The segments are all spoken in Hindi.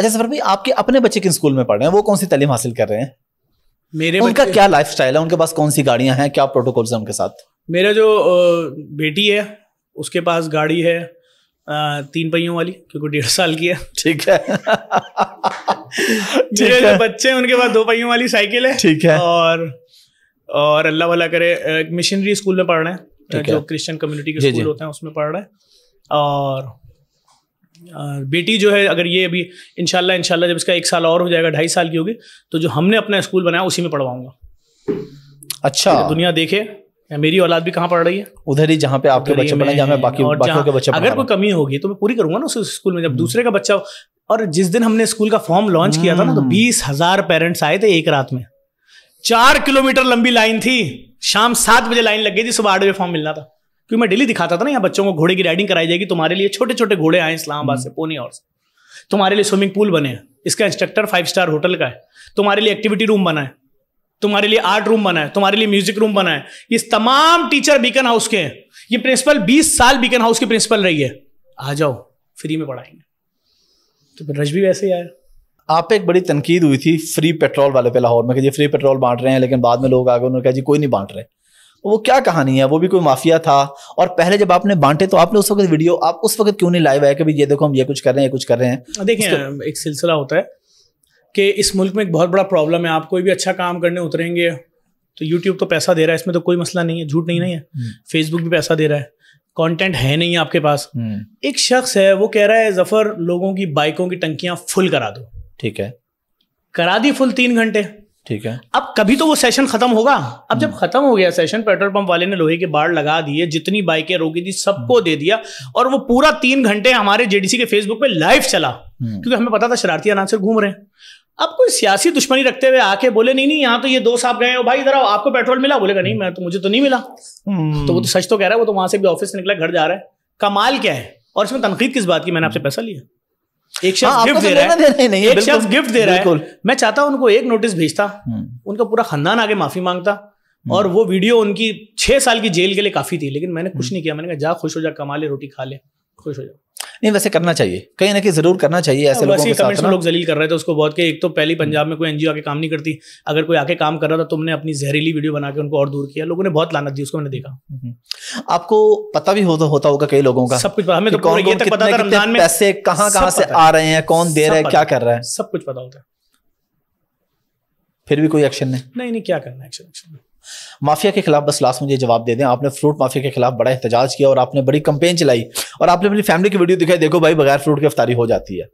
अच्छा सफर भाई आपके अपने बच्चे किन स्कूल में पढ़ रहे हैं वो कौन सी तालीम हासिल कर रहे हैं मेरे उनका क्या लाइफ है उनके पास कौन सी गाड़ियाँ हैं क्या प्रोटोकॉल्स हैं उनके साथ मेरा जो बेटी है उसके पास गाड़ी है तीन पहियों वाली क्योंकि डेढ़ साल की है ठीक है ठीक है बच्चे उनके पास दो पहियों वाली साइकिल है ठीक है और और अल्लाह वाला करे मिशनरी स्कूल में पढ़ रहे हैं जो क्रिश्चियन कम्युनिटी के स्कूल होते हैं उसमें पढ़ रहे हैं और बेटी जो है अगर ये अभी इनशाला इनशाला जब इसका एक साल और हो जाएगा ढाई साल की होगी तो जो हमने अपना स्कूल बनाया उसी में पढ़वाऊंगा अच्छा दुनिया देखे मेरी औलाद भी कहाँ पढ़ रही है उधर ही जहाँ पे आपके बच्चे पढ़े जहाँ बाकी बाकियों के बच्चे अगर कोई कमी होगी तो मैं पूरी करूंगा ना उस स्कूल में जब हम्म। दूसरे का बच्चा और जिस दिन हमने स्कूल का फॉर्म लॉन्च किया था ना तो हम्म। बीस हजार पेरेंट्स आए थे एक रात में चार किलोमीटर लंबी लाइन थी शाम सात बजे लाइन लग गई थी सुबह आठ बजे फॉर्म मिलना था क्योंकि मैं डेली दिखाता था ना यहाँ बच्चों को घोड़े की राइडिंग कराई जाएगी तुम्हारे लिए छोटे छोटे घोड़े आए इस्लामाबाद हम्म। से पोनी और से तुम्हारे लिए स्विमिंग पूल बने हैं इसका इंस्ट्रक्टर फाइव स्टार होटल का है तुम्हारे लिए एक्टिविटी रूम बना है तुम्हारे लिए आर्ट रूम बना है तुम्हारे लिए म्यूजिक रूम बना है ये तमाम टीचर बीकन हाउस के हैं ये प्रिंसिपल बीस साल बीकन हाउस की प्रिंसिपल रही है आ जाओ फ्री में पढ़ाएंगे तो फिर रश भी वैसे ही आया आप पे एक बड़ी तनकीद हुई थी फ्री पेट्रोल वाले पे लाहौर में कि जी फ्री पेट्रोल बांट रहे हैं लेकिन बाद में लोग आगे उन्होंने कहा जी कोई नहीं बांट रहे वो क्या कहानी है वो भी कोई माफिया था और पहले जब आपने बांटे तो आपने उस वक्त वीडियो आप उस वक्त क्यों नहीं लाइव आया कि ये देखो हम ये कुछ कर रहे हैं ये कुछ कर रहे हैं देखिए एक सिलसिला होता है कि इस मुल्क में एक बहुत बड़ा प्रॉब्लम है आप कोई भी अच्छा काम करने उतरेंगे तो यूट्यूब तो पैसा दे रहा है इसमें तो कोई मसला नहीं है झूठ नहीं नहीं है फेसबुक हम्म। भी पैसा दे रहा है कॉन्टेंट है नहीं आपके पास हम्म। एक शख्स है वो कह रहा है जफर लोगों की बाइकों की टंकियां फुल करा दो ठीक है करा दी फुल तीन घंटे ठीक है अब कभी तो वो सेशन खत्म होगा अब जब हम्म। खत्म हो गया सेशन पेट्रोल पंप वाले ने लोहे के बाढ़ लगा दिए जितनी बाइकें रोकी थी सबको हम्म। दे दिया और वो पूरा तीन घंटे हमारे जेडीसी के फेसबुक पे लाइव चला हम्म। क्योंकि हमें पता था शरारती अनासर घूम रहे हैं अब कोई सियासी दुश्मनी रखते हुए आके बोले नहीं नहीं यहाँ तो ये दो साहब गए हो भाई इधर आओ आपको पेट्रोल मिला बोलेगा नहीं मैं तो मुझे तो नहीं मिला तो वो तो सच तो कह रहा है वो तो वहां से भी ऑफिस से निकला घर जा रहा है कमाल क्या है और इसमें तनकीद किस बात की मैंने आपसे पैसा लिया एक शख्स हाँ, गिफ्ट दे रहा है नहीं एक शख्स गिफ्ट दे रहा है मैं चाहता हूं उनको एक नोटिस भेजता हम्म। उनका पूरा खानदान आगे माफी मांगता हम्म। और वो वीडियो उनकी छह साल की जेल के लिए काफी थी लेकिन मैंने कुछ हम्म। नहीं किया मैंने कहा जा खुश हो जा कमा ले रोटी खा ले खुश हो जाओ नहीं वैसे करना चाहिए कहीं ना कहीं जरूर करना चाहिए ऐसे हाँ, लोगों के साथ लोग जलील कर रहे थे उसको बहुत के एक तो पहले पंजाब में कोई एनजीओ आके काम नहीं करती अगर कोई आके काम कर रहा था तुमने अपनी जहरीली वीडियो बना के उनको और दूर किया लोगों ने बहुत लानत दी उसको मैंने देखा हम्म, हम्म। आपको पता भी होता तो होता होगा कई लोगों का सब कुछ हमें तो ये तक पता था रमजान में पैसे कहाँ कहाँ से आ रहे हैं कौन दे रहा है क्या कर रहा है सब कुछ पता होता है फिर भी कोई एक्शन नहीं नहीं नहीं क्या करना एक्शन एक्शन माफिया के खिलाफ बस लास्ट मुझे जवाब दे दें आपने फ्रूट माफिया के खिलाफ बड़ा एहतजाज किया और आपने बड़ी कंपेन चलाई और आपने अपनी फैमिली की वीडियो दिखाई देखो भाई बगैर फ्रूट की अफ्तारी हो जाती है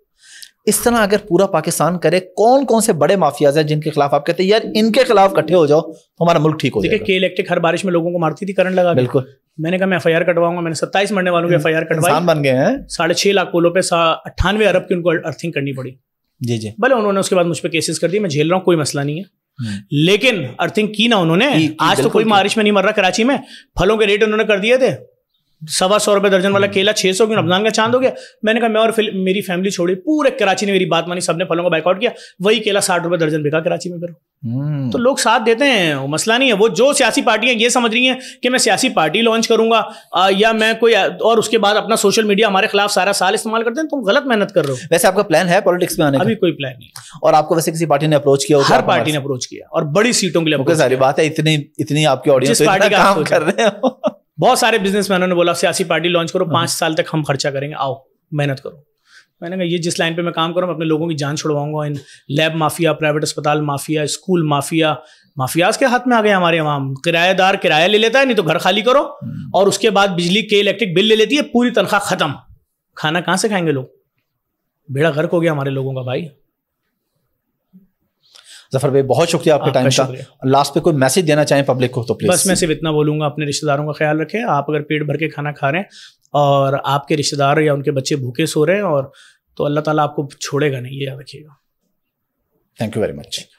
इस तरह अगर पूरा पाकिस्तान करे कौन कौन से बड़े माफियाज हैं जिनके खिलाफ आप कहते हैं यार इनके खिलाफ इकट्ठे हो जाओ तो हमारा मुल्क ठीक हो जाए के इलेक्ट्रिक हर बारिश में लोगों को मारती थी करंट लगा बिल्कुल मैंने कहा मैं एफ कटवाऊंगा मैंने सत्ताईस मरने वालों की एफ आई कटवाई बन गए हैं साढ़े छह लाख पोलों पर अट्ठानवे अरब की उनको अर्थिंग करनी पड़ी जी जी भले उन्होंने उसके बाद मुझ पर केसेस कर दिए मैं झेल रहा हूँ कोई मसला नहीं है हम्म। लेकिन अर्थिंग की ना उन्होंने आज तो कोई मारिश में नहीं मर रहा कराची में फलों के रेट उन्होंने कर दिए थे सवा सौ रुपए दर्जन वाला हम्म। केला छह सौ क्यों रमजान का चांद हो गया मैंने कहा मैं और फिर मेरी फैमिली छोड़ी पूरे कराची ने मेरी बात मानी सबने फलों का बैकआउट किया वही केला साठ रुपए दर्जन बिका कराची में करो हम्म। तो लोग साथ देते हैं वो मसला नहीं है वो जो सियासी पार्टियां ये समझ रही हैं कि मैं सियासी पार्टी लॉन्च करूंगा आ, या मैं कोई और उसके बाद अपना सोशल मीडिया हमारे खिलाफ सारा साल इस्तेमाल करते हैं तुम गलत मेहनत कर रहे हो वैसे आपका प्लान है पॉलिटिक्स में आने अभी कोई प्लान नहीं और आपको वैसे किसी पार्टी ने अप्रोच किया हर पार्टी ने अप्रोच किया और बड़ी सीटों के लिए सारी बात है इतनी इतनी आपकी ऑडियंस तो कर रहे हो बहुत सारे बिजनेसमैनों ने बोला सियासी पार्टी लॉन्च करो पाँच हाँ। साल तक हम खर्चा करेंगे आओ मेहनत करो मैंने कहा ये जिस लाइन पे मैं काम करूँ रहा अपने लोगों की जान छुड़वाऊंगा इन लैब माफिया प्राइवेट अस्पताल माफिया स्कूल माफिया माफियाज के हाथ में आ गए हमारे वहाँ किराएदार किराया ले लेता है नहीं तो घर खाली करो हम्म। और उसके बाद बिजली के इलेक्ट्रिक बिल ले लेती है पूरी तनख्वाह खत्म खाना कहाँ से खाएंगे लोग बेड़ा गर्क हो गया हमारे लोगों का भाई जफर भाई बहुत शुक्रिया आपके टाइम हाँ, का लास्ट पे कोई मैसेज देना चाहें पब्लिक को तो प्लीज बस मैं सिर्फ इतना बोलूंगा अपने रिश्तेदारों का ख्याल रखें आप अगर पेट भर के खाना खा रहे हैं और आपके रिश्तेदार या उनके बच्चे भूखे सो रहे हैं और तो अल्लाह ताला आपको छोड़ेगा नहीं ये याद रखिएगा थैंक यू वेरी मच